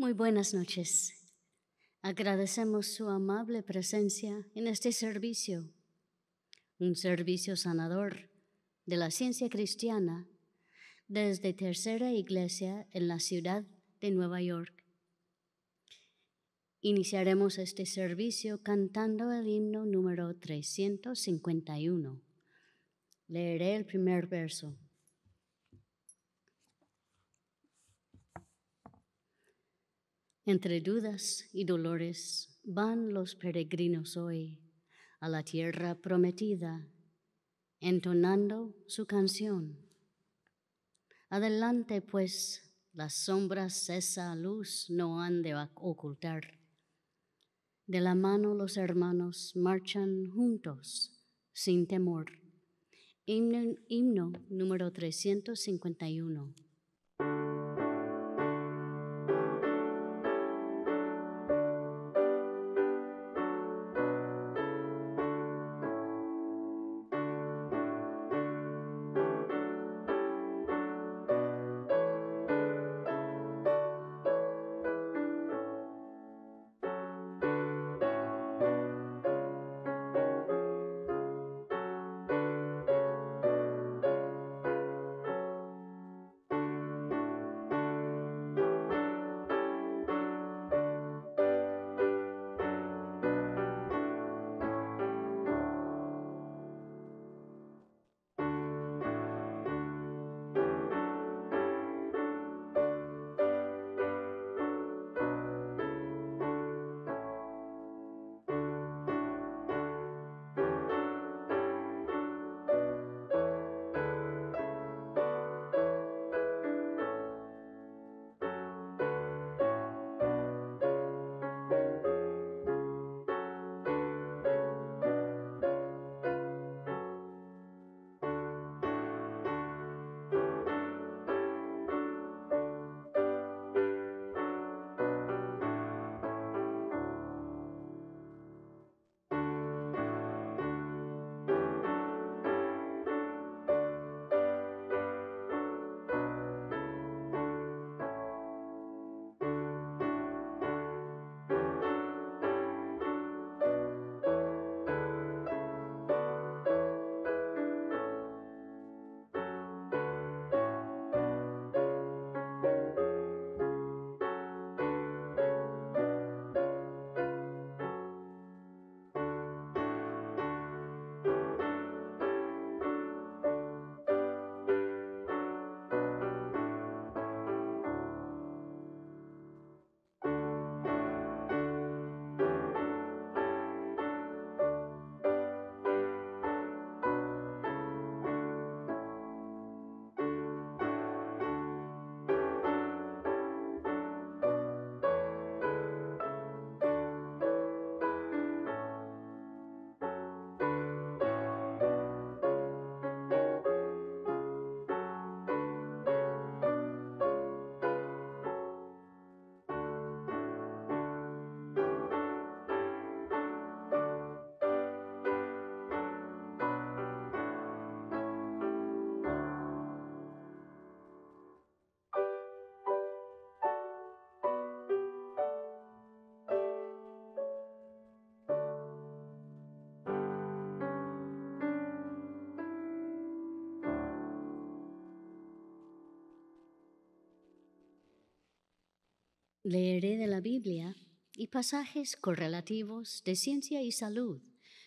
Muy buenas noches. Agradecemos su amable presencia en este servicio, un servicio sanador de la ciencia cristiana desde Tercera Iglesia en la ciudad de Nueva York. Iniciaremos este servicio cantando el himno número 351. Leeré el primer verso. Entre dudas y dolores van los peregrinos hoy a la tierra prometida, entonando su canción. Adelante, pues, las sombras esa luz no han de ocultar. De la mano los hermanos marchan juntos, sin temor. Himno, número 351. Leeré de la Biblia y pasajes correlativos de ciencia y salud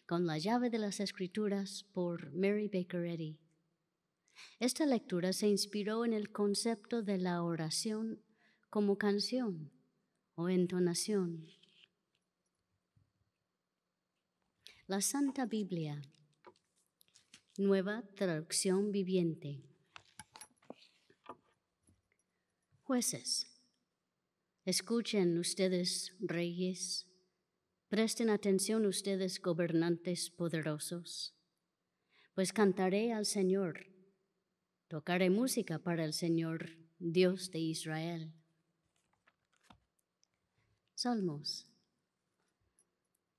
con la llave de las escrituras por Mary Baker Eddy. Esta lectura se inspiró en el concepto de la oración como canción o entonación. La Santa Biblia, nueva traducción viviente. Jueces Escuchen ustedes, reyes, presten atención ustedes, gobernantes poderosos, pues cantaré al Señor, tocaré música para el Señor, Dios de Israel. Salmos.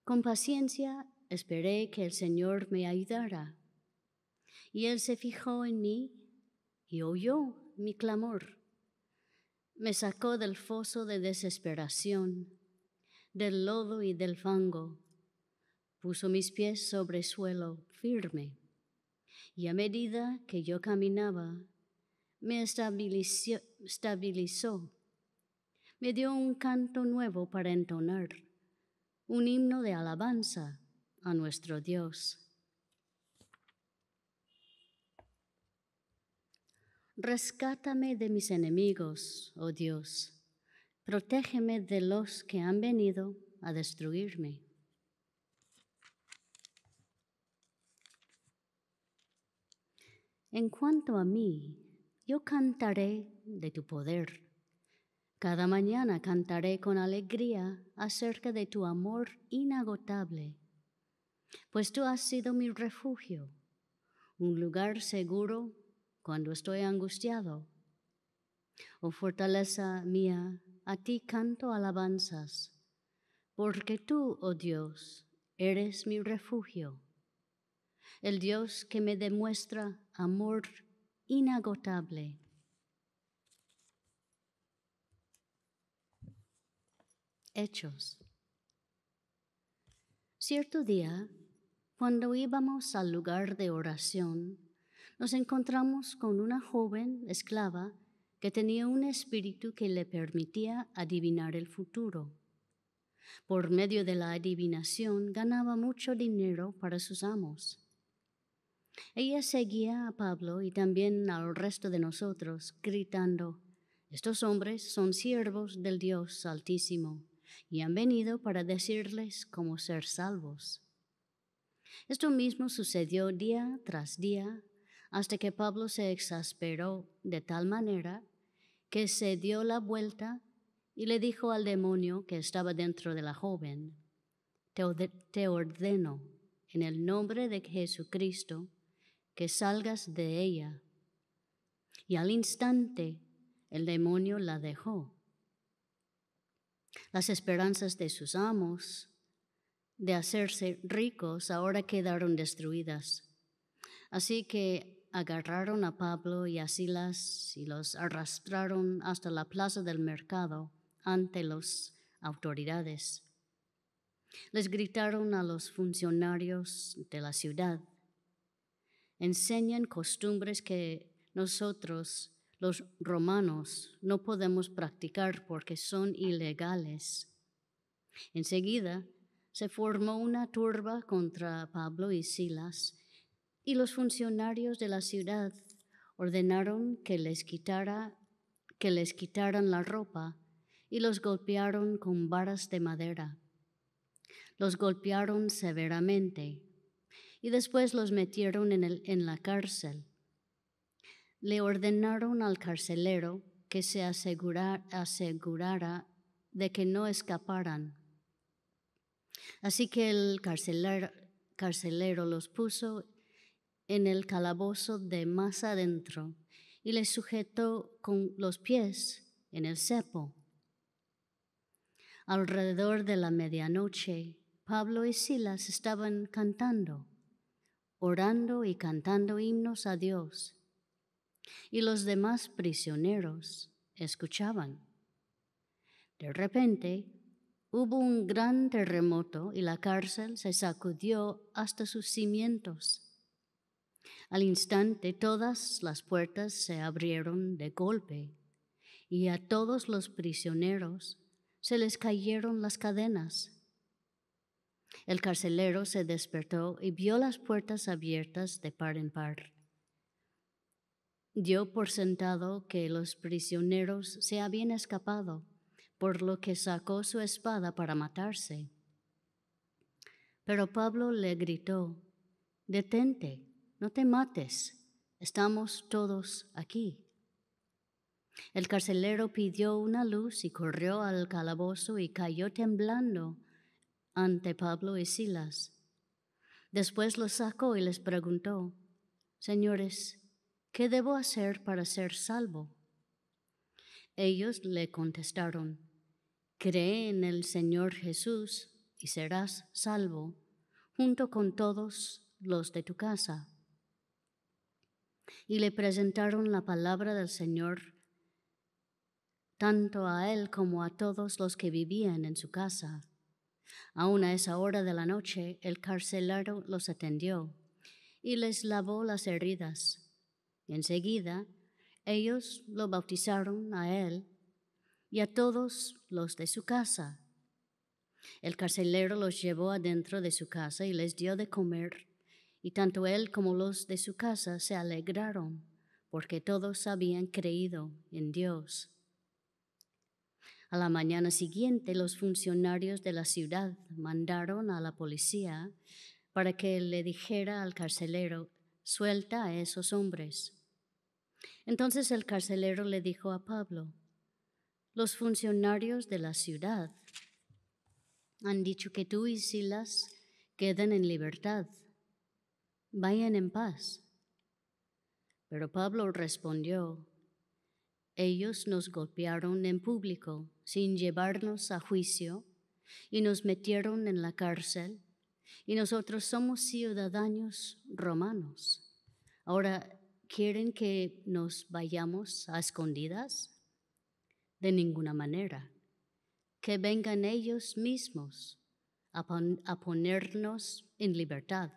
Con paciencia esperé que el Señor me ayudara, y Él se fijó en mí y oyó mi clamor. Me sacó del foso de desesperación, del lodo y del fango. Puso mis pies sobre suelo firme. Y a medida que yo caminaba, me estabilizó, Me dio un canto nuevo para entonar, un himno de alabanza a nuestro Dios. Rescátame de mis enemigos, oh Dios. Protégeme de los que han venido a destruirme. En cuanto a mí, yo cantaré de tu poder. Cada mañana cantaré con alegría acerca de tu amor inagotable, pues tú has sido mi refugio, un lugar seguro cuando estoy angustiado. Oh fortaleza mía, a ti canto alabanzas, porque tú, oh Dios, eres mi refugio, el Dios que me demuestra amor inagotable. Hechos. Cierto día, cuando íbamos al lugar de oración, nos encontramos con una joven esclava que tenía un espíritu que le permitía adivinar el futuro. Por medio de la adivinación ganaba mucho dinero para sus amos. Ella seguía a Pablo y también al resto de nosotros, gritando, Estos hombres son siervos del Dios Altísimo y han venido para decirles cómo ser salvos. Esto mismo sucedió día tras día hasta que Pablo se exasperó de tal manera que se dio la vuelta y le dijo al demonio que estaba dentro de la joven, te ordeno en el nombre de Jesucristo que salgas de ella. Y al instante el demonio la dejó. Las esperanzas de sus amos de hacerse ricos ahora quedaron destruidas. Así que agarraron a Pablo y a Silas y los arrastraron hasta la plaza del mercado ante las autoridades. Les gritaron a los funcionarios de la ciudad, enseñan costumbres que nosotros, los romanos, no podemos practicar porque son ilegales. Enseguida se formó una turba contra Pablo y Silas y los funcionarios de la ciudad ordenaron que les, quitara, que les quitaran la ropa y los golpearon con varas de madera. Los golpearon severamente y después los metieron en, el, en la cárcel. Le ordenaron al carcelero que se asegurara de que no escaparan. Así que el carcelero, carcelero los puso en el calabozo de más adentro y le sujetó con los pies en el cepo. Alrededor de la medianoche, Pablo y Silas estaban cantando, orando y cantando himnos a Dios, y los demás prisioneros escuchaban. De repente, hubo un gran terremoto y la cárcel se sacudió hasta sus cimientos. Al instante todas las puertas se abrieron de golpe y a todos los prisioneros se les cayeron las cadenas. El carcelero se despertó y vio las puertas abiertas de par en par. Dio por sentado que los prisioneros se habían escapado, por lo que sacó su espada para matarse. Pero Pablo le gritó, Detente, no te mates, estamos todos aquí. El carcelero pidió una luz y corrió al calabozo y cayó temblando ante Pablo y Silas. Después los sacó y les preguntó, Señores, ¿qué debo hacer para ser salvo? Ellos le contestaron, Cree en el Señor Jesús y serás salvo, junto con todos los de tu casa y le presentaron la palabra del Señor, tanto a él como a todos los que vivían en su casa. Aún a esa hora de la noche el carcelero los atendió y les lavó las heridas. Enseguida ellos lo bautizaron a él y a todos los de su casa. El carcelero los llevó adentro de su casa y les dio de comer y tanto él como los de su casa se alegraron, porque todos habían creído en Dios. A la mañana siguiente los funcionarios de la ciudad mandaron a la policía para que le dijera al carcelero, suelta a esos hombres. Entonces el carcelero le dijo a Pablo, los funcionarios de la ciudad han dicho que tú y Silas queden en libertad vayan en paz. Pero Pablo respondió, ellos nos golpearon en público sin llevarnos a juicio y nos metieron en la cárcel y nosotros somos ciudadanos romanos. Ahora, ¿quieren que nos vayamos a escondidas? De ninguna manera. Que vengan ellos mismos a, ponernos en libertad.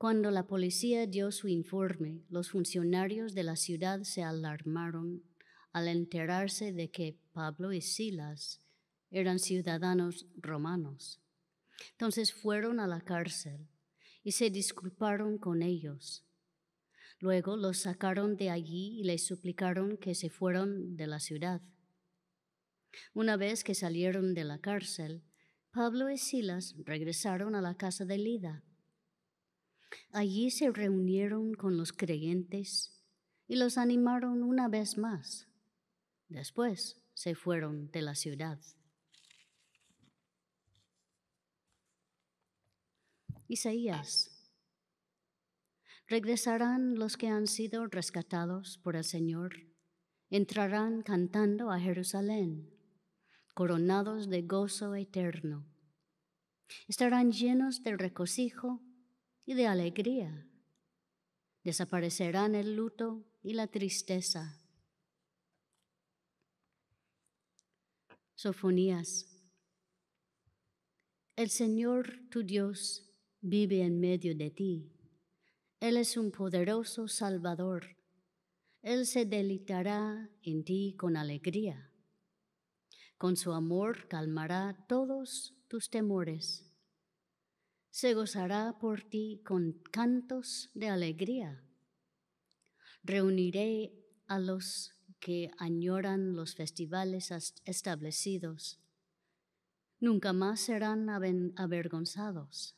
Cuando la policía dio su informe, los funcionarios de la ciudad se alarmaron al enterarse de que Pablo y Silas eran ciudadanos romanos. Entonces fueron a la cárcel y se disculparon con ellos. Luego los sacaron de allí y les suplicaron que se fueran de la ciudad. Una vez que salieron de la cárcel, Pablo y Silas regresaron a la casa de Lida Allí se reunieron con los creyentes y los animaron una vez más. Después se fueron de la ciudad. Isaías. Regresarán los que han sido rescatados por el Señor. Entrarán cantando a Jerusalén, coronados de gozo eterno. Estarán llenos del regocijo y de alegría. Desaparecerán el luto y la tristeza. Sofonías. El Señor tu Dios vive en medio de ti. Él es un poderoso Salvador. Él se deleitará en ti con alegría. Con su amor calmará todos tus temores se gozará por ti con cantos de alegría. Reuniré a los que añoran los festivales establecidos. Nunca más serán avergonzados.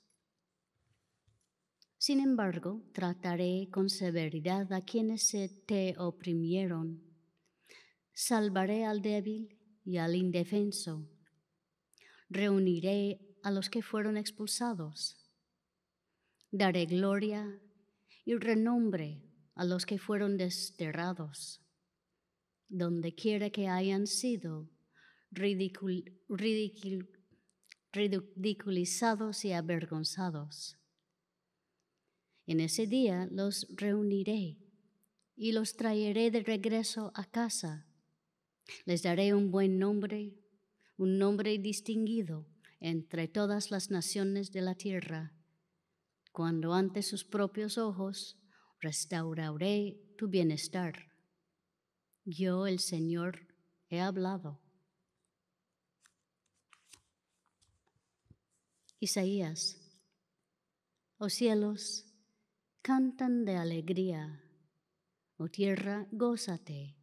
Sin embargo, trataré con severidad a quienes se te oprimieron. Salvaré al débil y al indefenso. Reuniré a los que fueron expulsados. Daré gloria y renombre a los que fueron desterrados. Donde quiera que hayan sido ridiculizados y avergonzados. En ese día los reuniré y los traeré de regreso a casa. Les daré un buen nombre, un nombre distinguido entre todas las naciones de la tierra, cuando ante sus propios ojos restauraré tu bienestar. Yo, el Señor, he hablado. Isaías, oh cielos, cantan de alegría, oh tierra, gózate,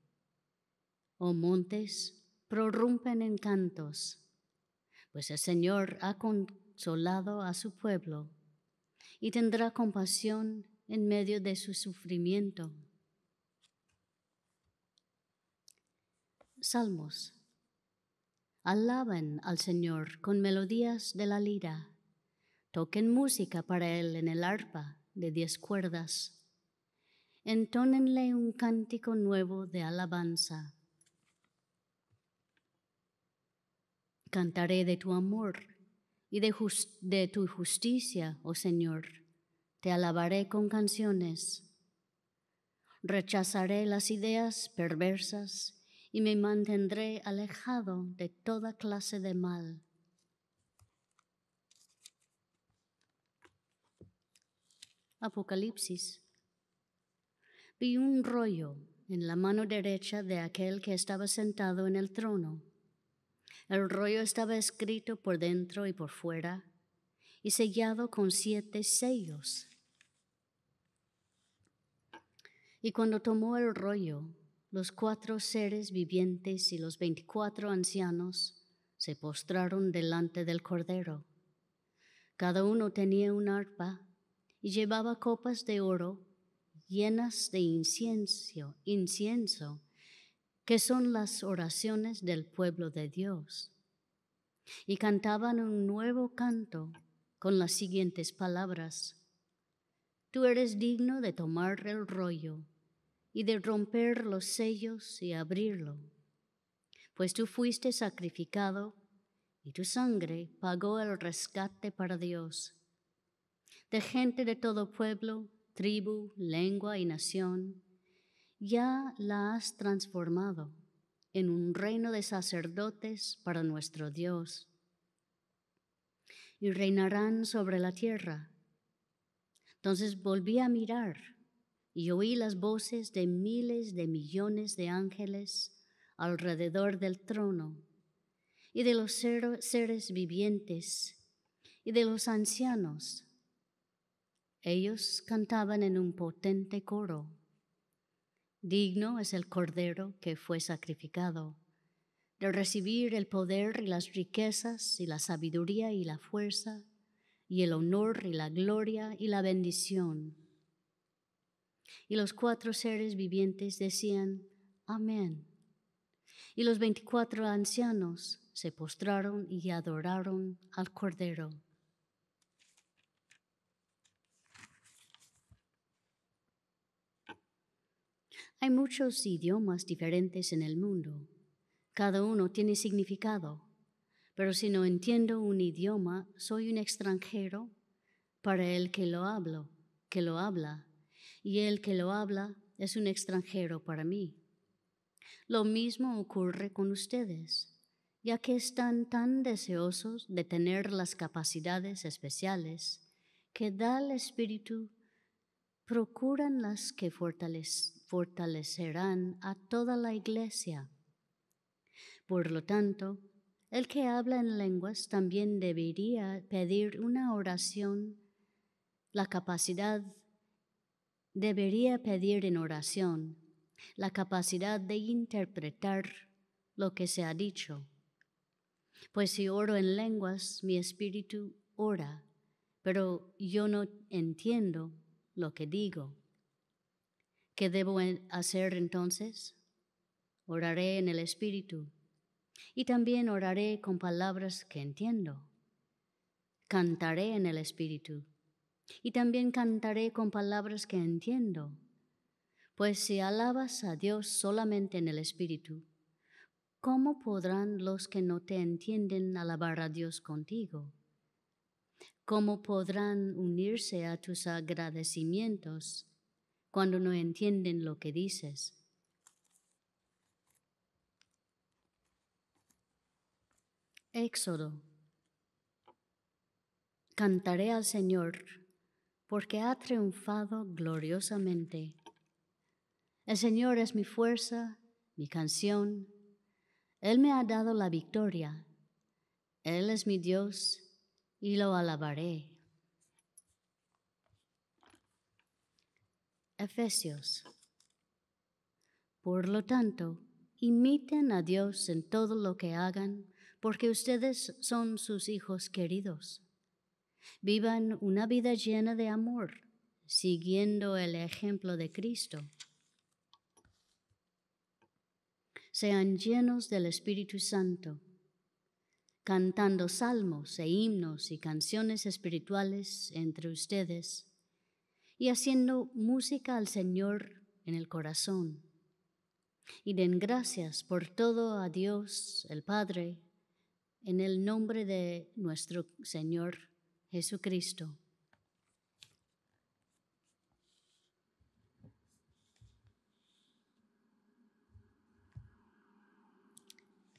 oh montes, prorrumpen en cantos pues el Señor ha consolado a su pueblo y tendrá compasión en medio de su sufrimiento. Salmos. Alaben al Señor con melodías de la lira. Toquen música para Él en el arpa de diez cuerdas. Entónenle un cántico nuevo de alabanza Cantaré de tu amor y de, tu justicia, oh Señor. Te alabaré con canciones. Rechazaré las ideas perversas y me mantendré alejado de toda clase de mal. Apocalipsis. Vi un rollo en la mano derecha de aquel que estaba sentado en el trono el rollo estaba escrito por dentro y por fuera y sellado con siete sellos. Y cuando tomó el rollo, los cuatro seres vivientes y los veinticuatro ancianos se postraron delante del Cordero. Cada uno tenía un arpa y llevaba copas de oro llenas de incienso, incienso que son las oraciones del pueblo de Dios. Y cantaban un nuevo canto con las siguientes palabras. Tú eres digno de tomar el rollo y de romper los sellos y abrirlo, pues tú fuiste sacrificado y tu sangre pagó el rescate para Dios, de gente de todo pueblo, tribu, lengua y nación ya la has transformado en un reino de sacerdotes para nuestro Dios. Y reinarán sobre la tierra. Entonces volví a mirar y oí las voces de miles de millones de ángeles alrededor del trono y de los seres vivientes y de los ancianos. Ellos cantaban en un potente coro Digno es el Cordero que fue sacrificado de recibir el poder y las riquezas y la sabiduría y la fuerza y el honor y la gloria y la bendición. Y los cuatro seres vivientes decían, Amén. Y los veinticuatro ancianos se postraron y adoraron al Cordero. Hay muchos idiomas diferentes en el mundo. Cada uno tiene significado. Pero si no entiendo un idioma, soy un extranjero para el que lo hablo, que lo habla, y el que lo habla es un extranjero para mí. Lo mismo ocurre con ustedes, ya que están tan deseosos de tener las capacidades especiales que da el Espíritu, procuran las que fortalecen fortalecerán a toda la iglesia. Por lo tanto, el que habla en lenguas también debería pedir una oración. La capacidad debería pedir en oración la capacidad de interpretar lo que se ha dicho. Pues si oro en lenguas, mi espíritu ora, pero yo no entiendo lo que digo. ¿Qué debo hacer entonces? Oraré en el Espíritu y también oraré con palabras que entiendo. Cantaré en el Espíritu y también cantaré con palabras que entiendo. Pues si alabas a Dios solamente en el Espíritu, ¿cómo podrán los que no te entienden alabar a Dios contigo? ¿Cómo podrán unirse a tus agradecimientos cuando no entienden lo que dices. Éxodo. Cantaré al Señor porque ha triunfado gloriosamente. El Señor es mi fuerza, mi canción. Él me ha dado la victoria. Él es mi Dios y lo alabaré. Efesios. Por lo tanto, imiten a Dios en todo lo que hagan, porque ustedes son sus hijos queridos. Vivan una vida llena de amor, siguiendo el ejemplo de Cristo. Sean llenos del Espíritu Santo, cantando salmos e himnos y canciones espirituales entre ustedes y haciendo música al Señor en el corazón. Y den gracias por todo a Dios el Padre, en el nombre de nuestro Señor Jesucristo.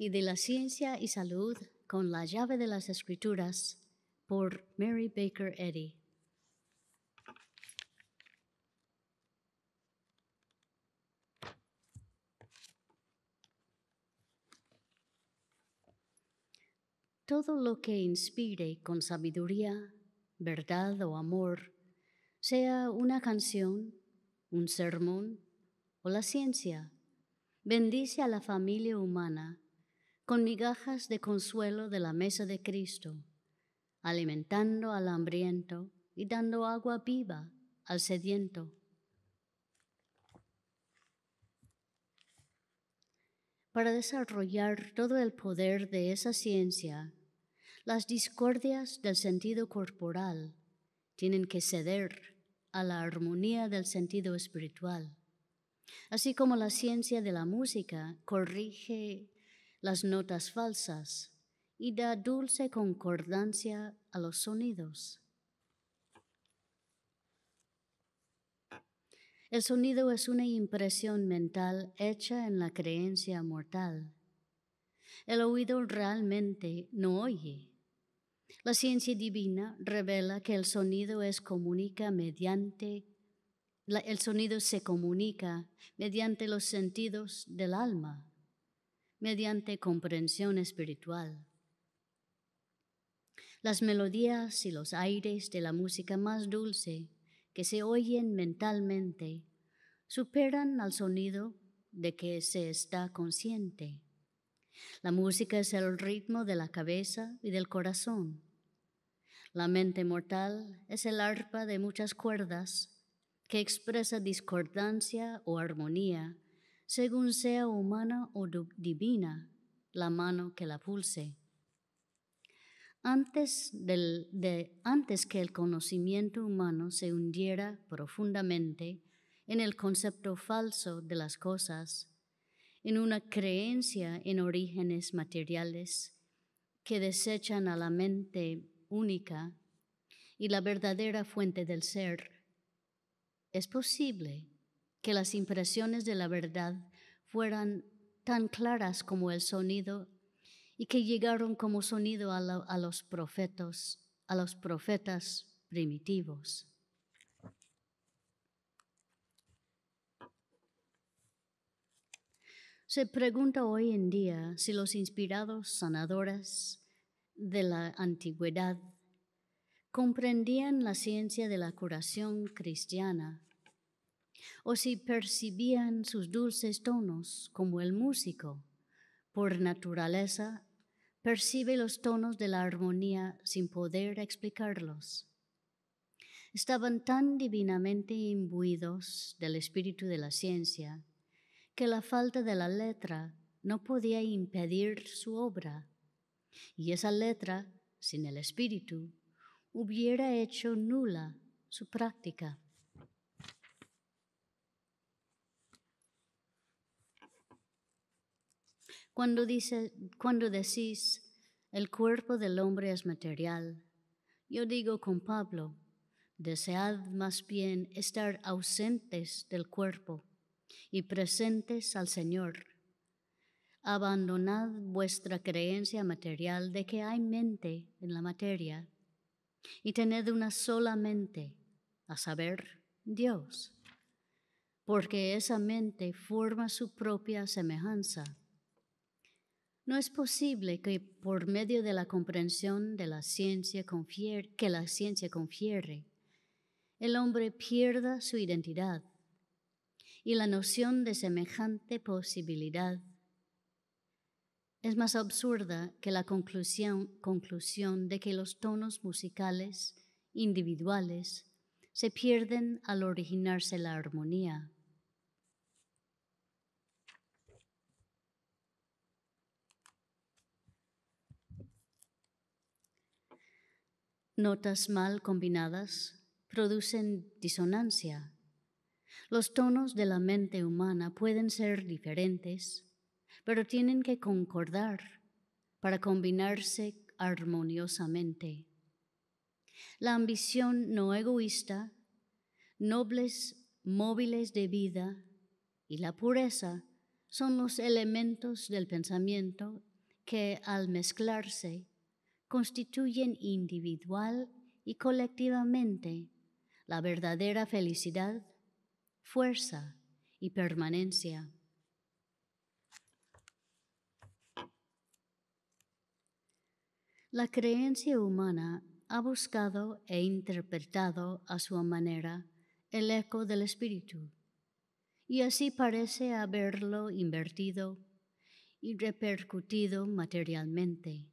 y de la ciencia y salud con la llave de las escrituras por Mary Baker Eddy. todo lo que inspire con sabiduría, verdad o amor, sea una canción, un sermón o la ciencia, bendice a la familia humana con migajas de consuelo de la mesa de Cristo, alimentando al hambriento y dando agua viva al sediento. Para desarrollar todo el poder de esa ciencia, las discordias del sentido corporal tienen que ceder a la armonía del sentido espiritual, así como la ciencia de la música corrige las notas falsas y da dulce concordancia a los sonidos. El sonido es una impresión mental hecha en la creencia mortal. El oído realmente no oye, la ciencia divina revela que el sonido es comunica mediante el sonido se comunica mediante los sentidos del alma, mediante comprensión espiritual. Las melodías y los aires de la música más dulce que se oyen mentalmente superan al sonido de que se está consciente. La música es el ritmo de la cabeza y del corazón. La mente mortal es el arpa de muchas cuerdas que expresa discordancia o armonía, según sea humana o divina la mano que la pulse. Antes, de, antes que el conocimiento humano se hundiera profundamente en el concepto falso de las cosas, en una creencia en orígenes materiales que desechan a la mente única y la verdadera fuente del ser. Es posible que las impresiones de la verdad fueran tan claras como el sonido y que llegaron como sonido a, los a los profetas primitivos. se pregunta hoy en día si los inspirados sanadores de la antigüedad comprendían la ciencia de la curación cristiana o si percibían sus dulces tonos como el músico, por naturaleza, percibe los tonos de la armonía sin poder explicarlos. Estaban tan divinamente imbuidos del espíritu de la ciencia la falta de la letra no podía impedir su obra, y esa letra, sin el espíritu, hubiera hecho nula su práctica. Cuando, dice, cuando decís, el cuerpo del hombre es material, yo digo con Pablo, desead más bien estar ausentes del cuerpo y presentes al Señor. Abandonad vuestra creencia material de que hay mente en la materia y tened una sola mente, a saber, Dios, porque esa mente forma su propia semejanza. No es posible que por medio de la comprensión de la ciencia confiere, que la ciencia confiere, el hombre pierda su identidad y la noción de semejante posibilidad es más absurda que la conclusión, conclusión de que los tonos musicales individuales se pierden al originarse la armonía. Notas mal combinadas producen disonancia los tonos de la mente humana pueden ser diferentes, pero tienen que concordar para combinarse armoniosamente. La ambición no egoísta, nobles móviles de vida y la pureza son los elementos del pensamiento que al mezclarse constituyen individual y colectivamente la verdadera felicidad fuerza y permanencia. La creencia humana ha buscado e interpretado a su manera el eco del espíritu, y así parece haberlo invertido y repercutido materialmente.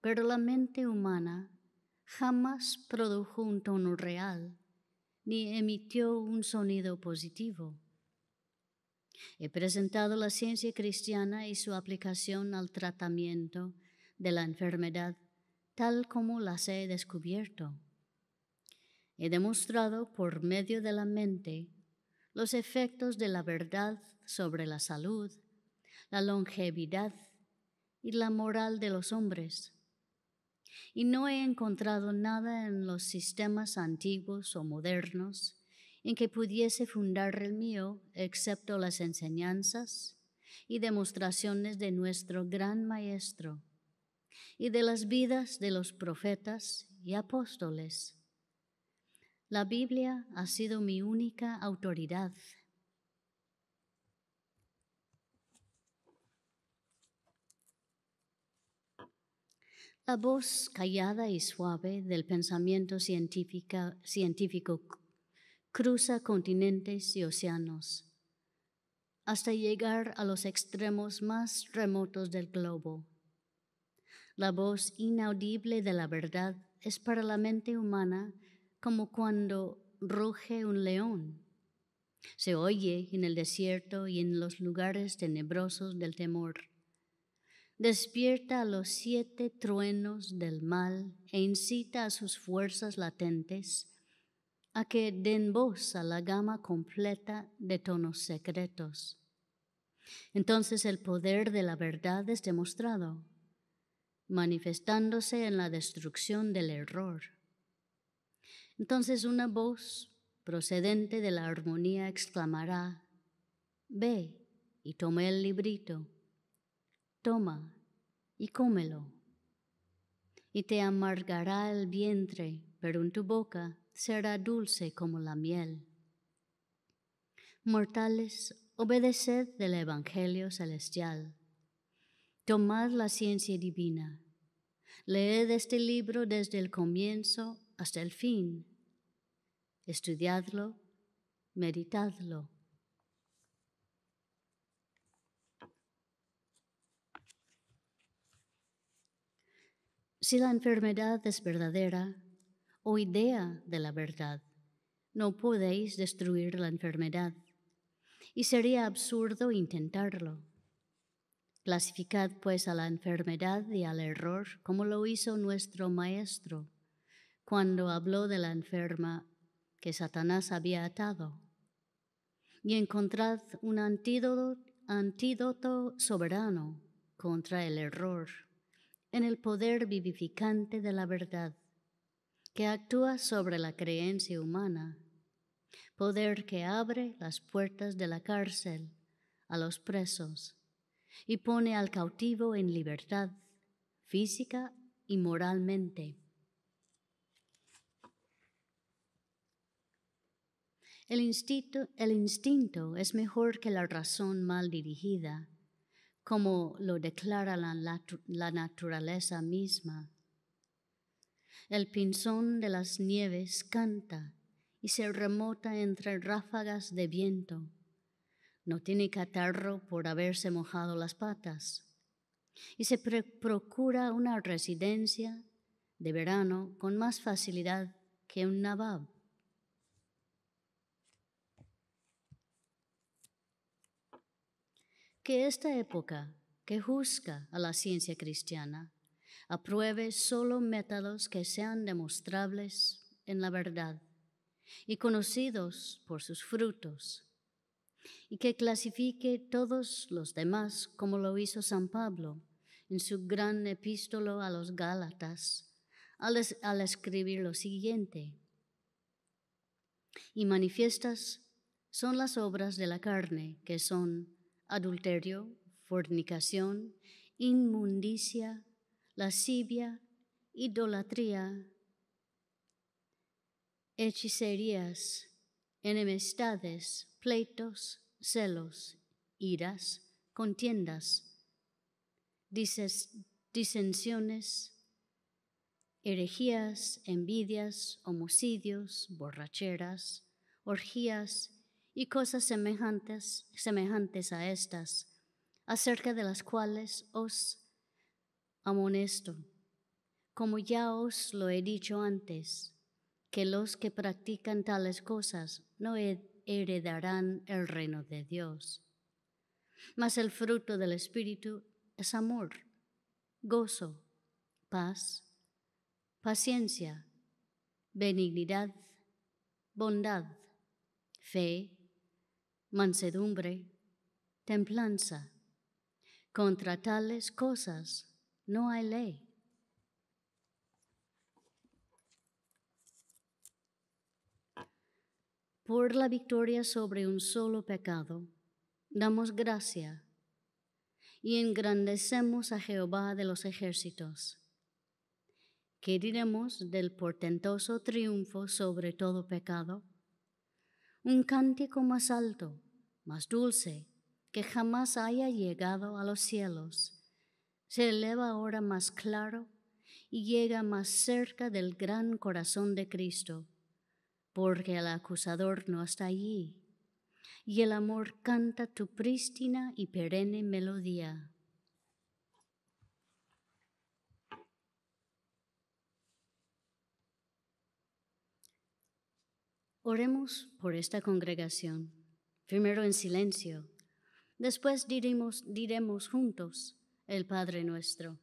Pero la mente humana jamás produjo un tono real ni emitió un sonido positivo. He presentado la ciencia cristiana y su aplicación al tratamiento de la enfermedad tal como las he descubierto. He demostrado por medio de la mente los efectos de la verdad sobre la salud, la longevidad y la moral de los hombres y no he encontrado nada en los sistemas antiguos o modernos en que pudiese fundar el mío, excepto las enseñanzas y demostraciones de nuestro gran Maestro y de las vidas de los profetas y apóstoles. La Biblia ha sido mi única autoridad La voz callada y suave del pensamiento científico cruza continentes y océanos hasta llegar a los extremos más remotos del globo. La voz inaudible de la verdad es para la mente humana como cuando ruge un león. Se oye en el desierto y en los lugares tenebrosos del temor despierta a los siete truenos del mal e incita a sus fuerzas latentes a que den voz a la gama completa de tonos secretos. Entonces el poder de la verdad es demostrado, manifestándose en la destrucción del error. Entonces una voz procedente de la armonía exclamará, Ve y toma el librito toma y cómelo. Y te amargará el vientre, pero en tu boca será dulce como la miel. Mortales, obedeced del Evangelio celestial. Tomad la ciencia divina. Leed este libro desde el comienzo hasta el fin. Estudiadlo, meditadlo Si la enfermedad es verdadera o idea de la verdad, no podéis destruir la enfermedad y sería absurdo intentarlo. Clasificad pues a la enfermedad y al error como lo hizo nuestro Maestro cuando habló de la enferma que Satanás había atado. Y encontrad un antídoto, antídoto soberano contra el error en el poder vivificante de la verdad, que actúa sobre la creencia humana, poder que abre las puertas de la cárcel a los presos y pone al cautivo en libertad física y moralmente. El instinto, el instinto, es mejor que la razón mal dirigida como lo declara la, naturaleza misma. El pinzón de las nieves canta y se remota entre ráfagas de viento. No tiene catarro por haberse mojado las patas. Y se procura una residencia de verano con más facilidad que un nabab. que esta época que juzga a la ciencia cristiana apruebe solo métodos que sean demostrables en la verdad y conocidos por sus frutos, y que clasifique todos los demás como lo hizo San Pablo en su gran epístolo a los Gálatas al, al escribir lo siguiente. Y manifiestas son las obras de la carne, que son adulterio, fornicación, inmundicia, lascivia, idolatría, hechicerías, enemistades, pleitos, celos, iras, contiendas, disensiones, herejías, envidias, homicidios, borracheras, orgías y cosas semejantes, semejantes a estas, acerca de las cuales os amonesto, como ya os lo he dicho antes, que los que practican tales cosas no heredarán el reino de Dios. Mas el fruto del Espíritu es amor, gozo, paz, paciencia, benignidad, bondad, fe, mansedumbre, templanza. Contra tales cosas no hay ley. Por la victoria sobre un solo pecado, damos gracia y engrandecemos a Jehová de los ejércitos. ¿Qué diremos del portentoso triunfo sobre todo pecado? Un cántico más alto más dulce, que jamás haya llegado a los cielos, se eleva ahora más claro y llega más cerca del gran corazón de Cristo, porque el acusador no está allí, y el amor canta tu prístina y perenne melodía. Oremos por esta congregación primero en silencio, después diremos, juntos el Padre nuestro.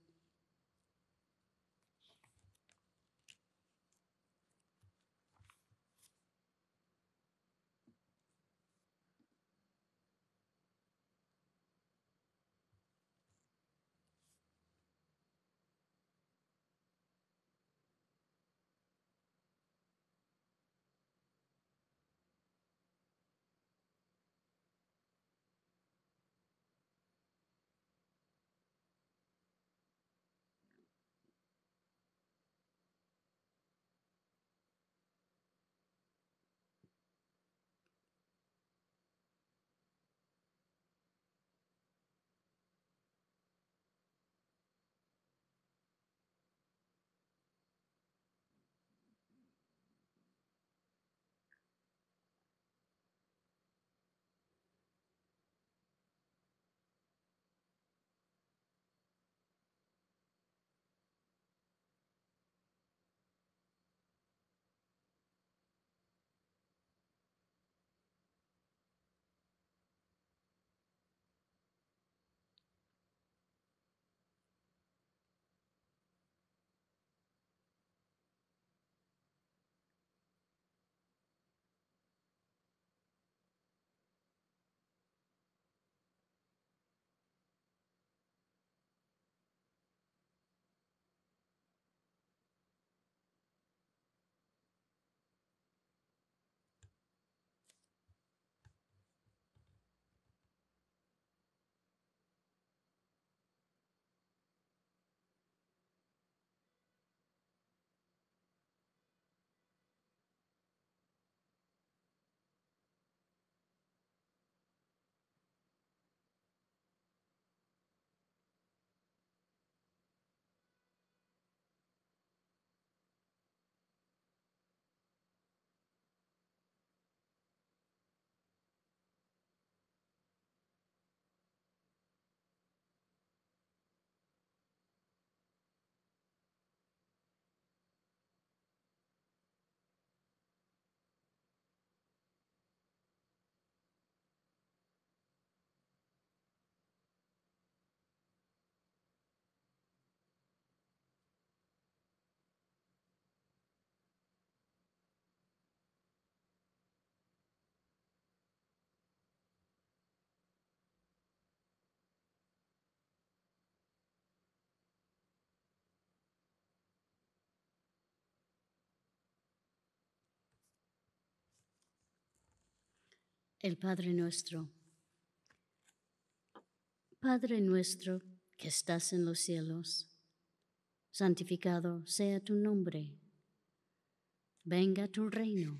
el Padre nuestro. Padre nuestro que estás en los cielos, santificado sea tu nombre, venga tu reino,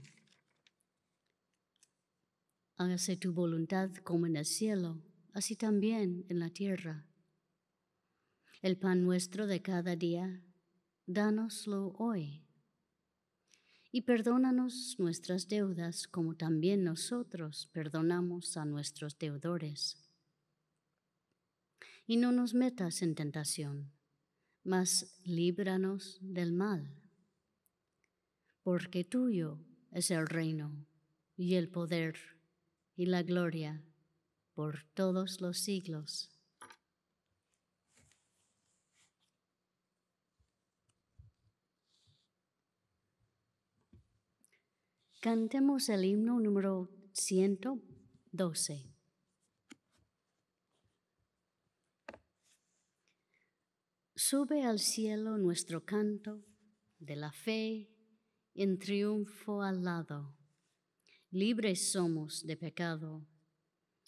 hágase tu voluntad como en el cielo, así también en la tierra. El pan nuestro de cada día, danoslo hoy y perdónanos nuestras deudas como también nosotros perdonamos a nuestros deudores. Y no nos metas en tentación, mas líbranos del mal, porque tuyo es el reino y el poder y la gloria por todos los siglos. Cantemos el himno número 112. Sube al cielo nuestro canto de la fe en triunfo al lado. Libres somos de pecado.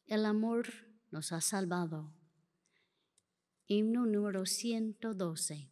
El amor nos ha salvado. Himno número 112.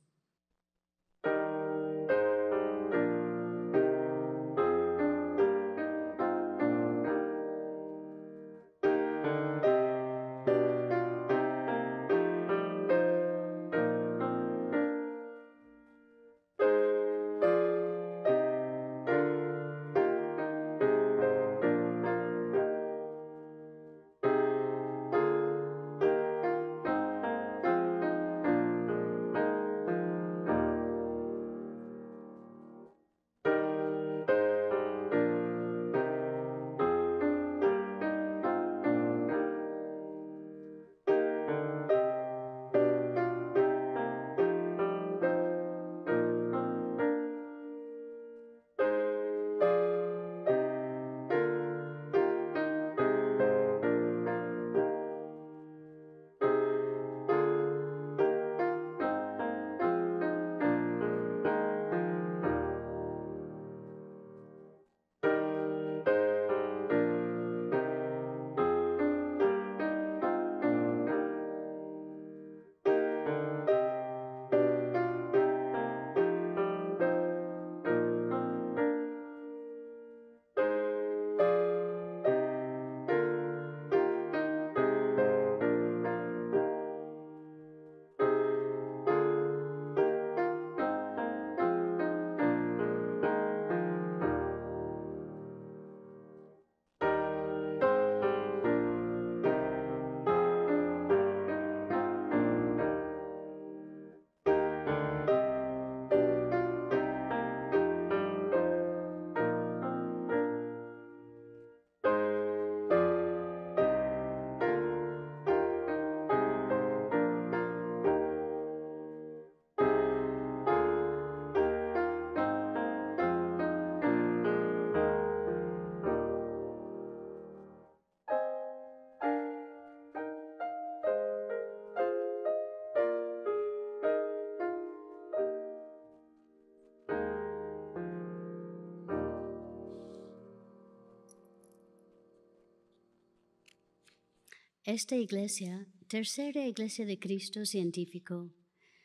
Esta iglesia, tercera iglesia de Cristo científico,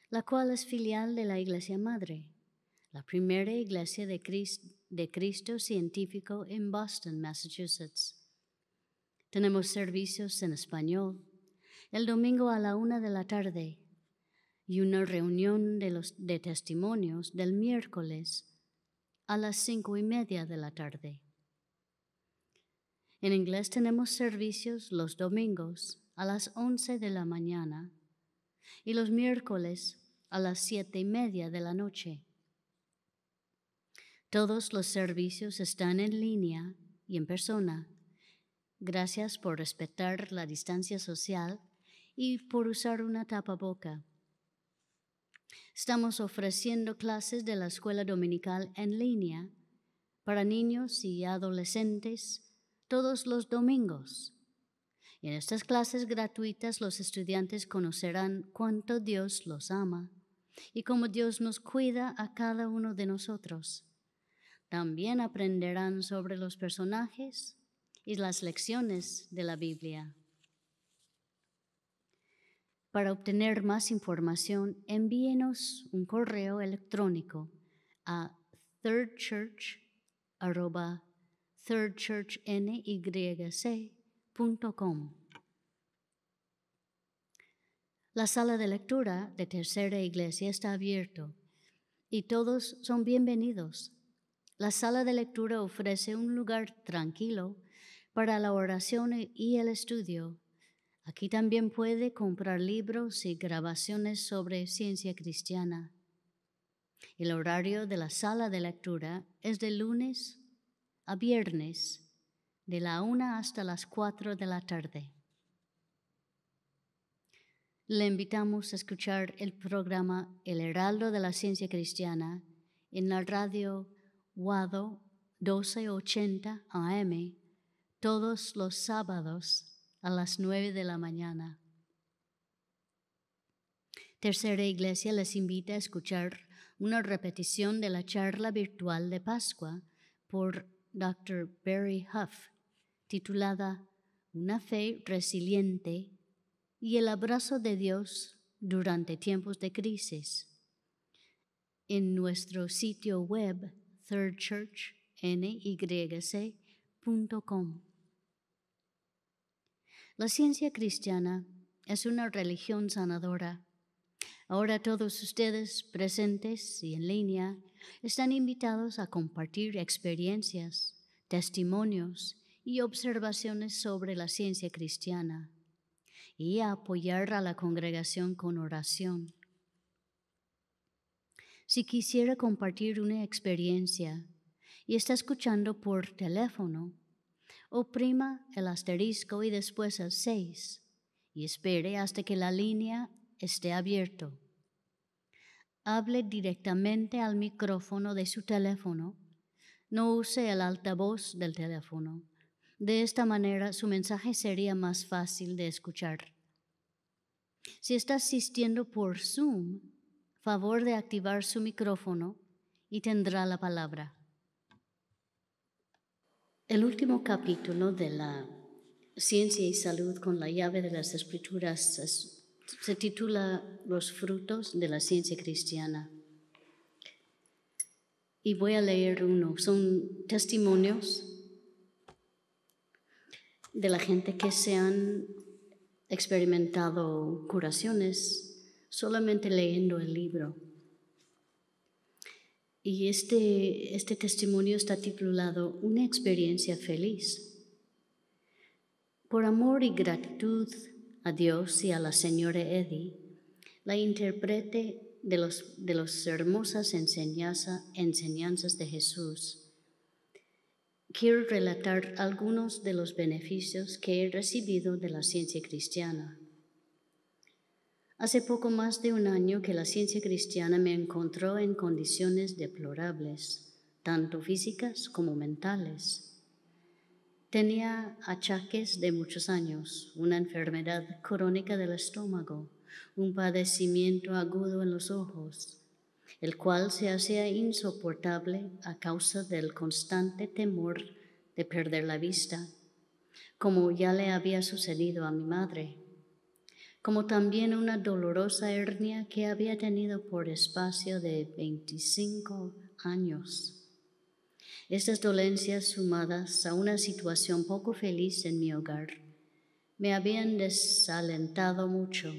la cual es filial de la iglesia madre, la primera iglesia de, Cristo científico en Boston, Massachusetts. Tenemos servicios en español el domingo a la una de la tarde y una reunión de, de testimonios del miércoles a las cinco y media de la tarde. En inglés tenemos servicios los domingos a las 11 de la mañana y los miércoles a las siete y media de la noche. Todos los servicios están en línea y en persona. Gracias por respetar la distancia social y por usar una tapa boca. Estamos ofreciendo clases de la escuela dominical en línea para niños y adolescentes todos los domingos. en estas clases gratuitas los estudiantes conocerán cuánto Dios los ama y cómo Dios nos cuida a cada uno de nosotros. También aprenderán sobre los personajes y las lecciones de la Biblia. Para obtener más información, envíenos un correo electrónico a thirdchurch.com thirdchurchnyc.com. La sala de lectura de Tercera Iglesia está abierto y todos son bienvenidos. La sala de lectura ofrece un lugar tranquilo para la oración e-, y el estudio. Aquí también puede comprar libros y grabaciones sobre ciencia cristiana. El horario de la sala de lectura es de lunes a viernes de la una hasta las cuatro de la tarde. Le invitamos a escuchar el programa El Heraldo de la Ciencia Cristiana en la radio Wado 1280 AM todos los sábados a las nueve de la mañana. Tercera Iglesia les invita a escuchar una repetición de la charla virtual de Pascua por Dr. Barry Huff, titulada Una fe resiliente y el abrazo de Dios durante tiempos de crisis. En nuestro sitio web thirdchurchnyc.com. La ciencia cristiana es una religión sanadora. Ahora todos ustedes presentes y en línea están invitados a compartir experiencias, testimonios y observaciones sobre la ciencia cristiana y a apoyar a la congregación con oración. Si quisiera compartir una experiencia y está escuchando por teléfono, oprima el asterisco y después el 6 y espere hasta que la línea esté abierta hable directamente al micrófono de su teléfono. No use el altavoz del teléfono. De esta manera su mensaje sería más fácil de escuchar. Si está asistiendo por Zoom, favor de activar su micrófono y tendrá la palabra. El último capítulo de la Ciencia y Salud con la llave de las Escrituras se titula Los frutos de la ciencia cristiana. Y voy a leer uno. Son testimonios de la gente que se han experimentado curaciones solamente leyendo el libro. Y este, este testimonio está titulado Una experiencia feliz. Por amor y gratitud a Dios y a la señora Eddy, la intérprete de las hermosas enseñanzas de Jesús. Quiero relatar algunos de los beneficios que he recibido de la ciencia cristiana. Hace poco más de un año que la ciencia cristiana me encontró en condiciones deplorables, tanto físicas como mentales. Tenía achaques de muchos años, una enfermedad crónica del estómago, un padecimiento agudo en los ojos, el cual se hacía insoportable a causa del constante temor de perder la vista, como ya le había sucedido a mi madre, como también una dolorosa hernia que había tenido por espacio de 25 años. Estas dolencias sumadas a una situación poco feliz en mi hogar me habían desalentado mucho.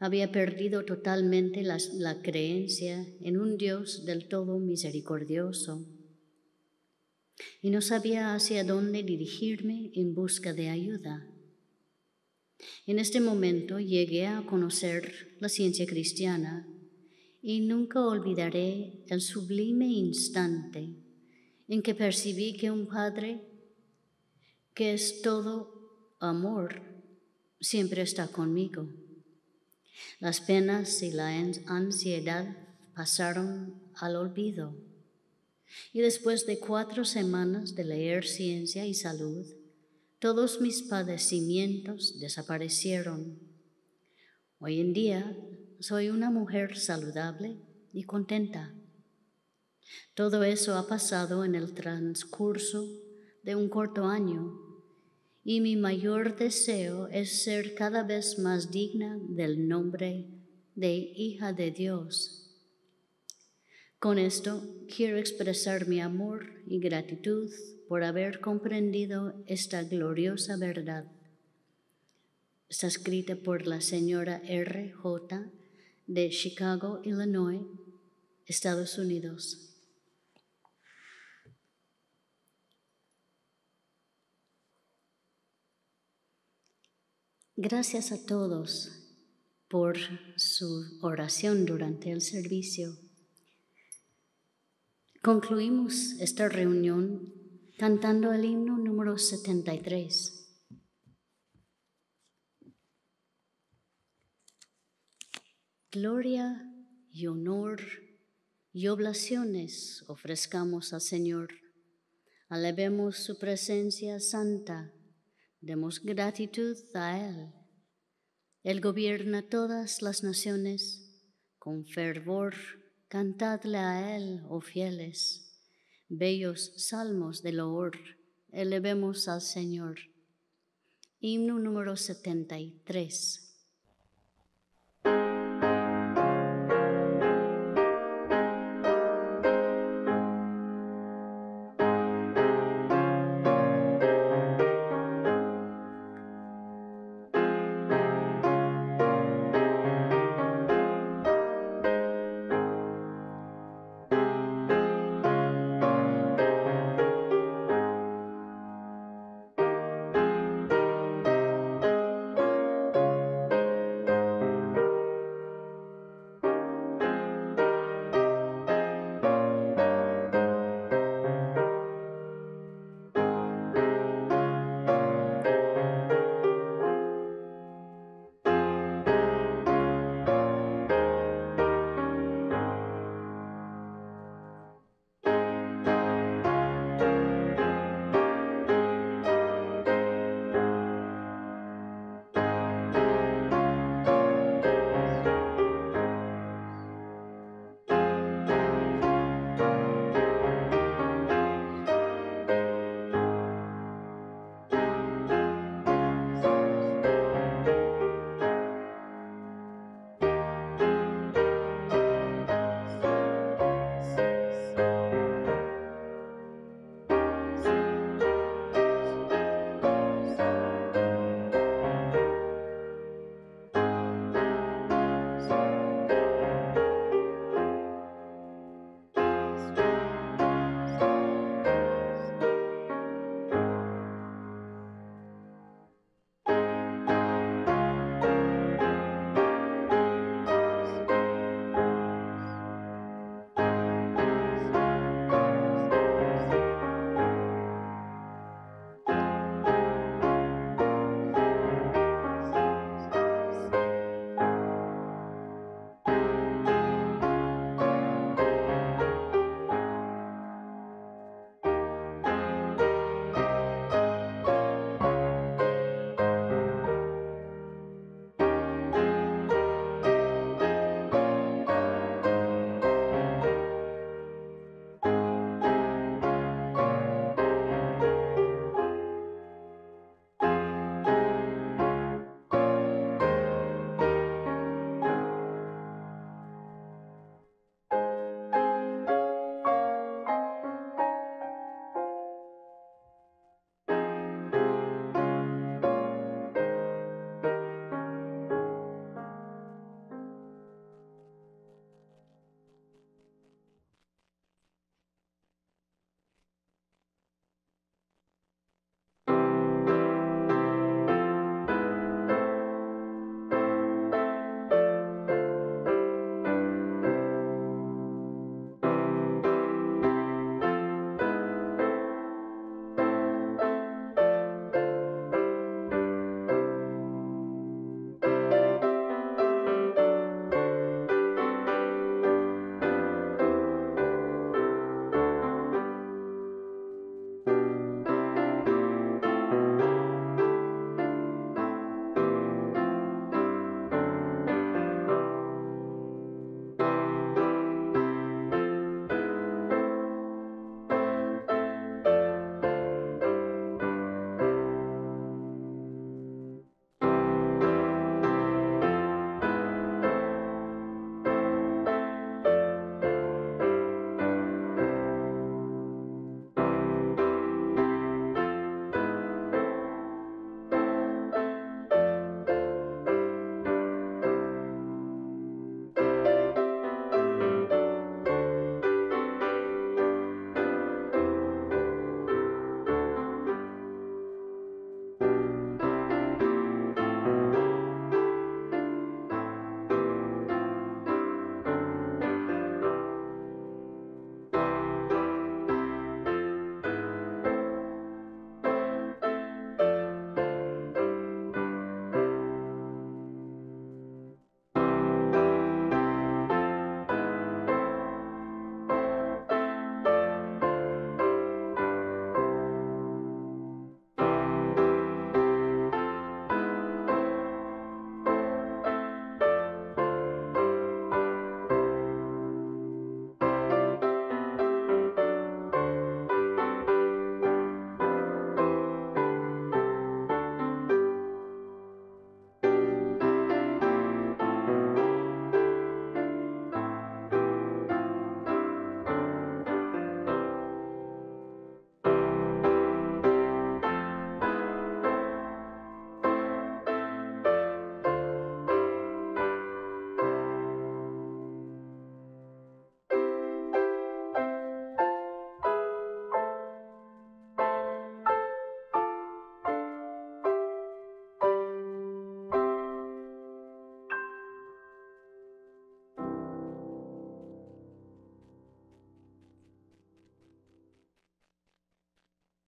Había perdido totalmente la, creencia en un Dios del todo misericordioso y no sabía hacia dónde dirigirme en busca de ayuda. En este momento llegué a conocer la ciencia cristiana y nunca olvidaré el sublime instante en que percibí que un Padre, que es todo amor, siempre está conmigo. Las penas y la ansiedad pasaron al olvido. Y después de cuatro semanas de leer Ciencia y Salud, todos mis padecimientos desaparecieron. Hoy en día soy una mujer saludable y contenta. Todo eso ha pasado en el transcurso de un corto año y mi mayor deseo es ser cada vez más digna del nombre de hija de Dios. Con esto quiero expresar mi amor y gratitud por haber comprendido esta gloriosa verdad. Está escrita por la señora R.J. de Chicago, Illinois, Estados Unidos. Gracias a todos por su oración durante el servicio. Concluimos esta reunión cantando el himno número 73. Gloria y honor y oblaciones ofrezcamos al Señor. Alabemos su presencia santa Demos gratitud a Él. Él gobierna todas las naciones. Con fervor cantadle a Él, oh fieles. Bellos salmos de loor, elevemos al Señor. Himno número 73.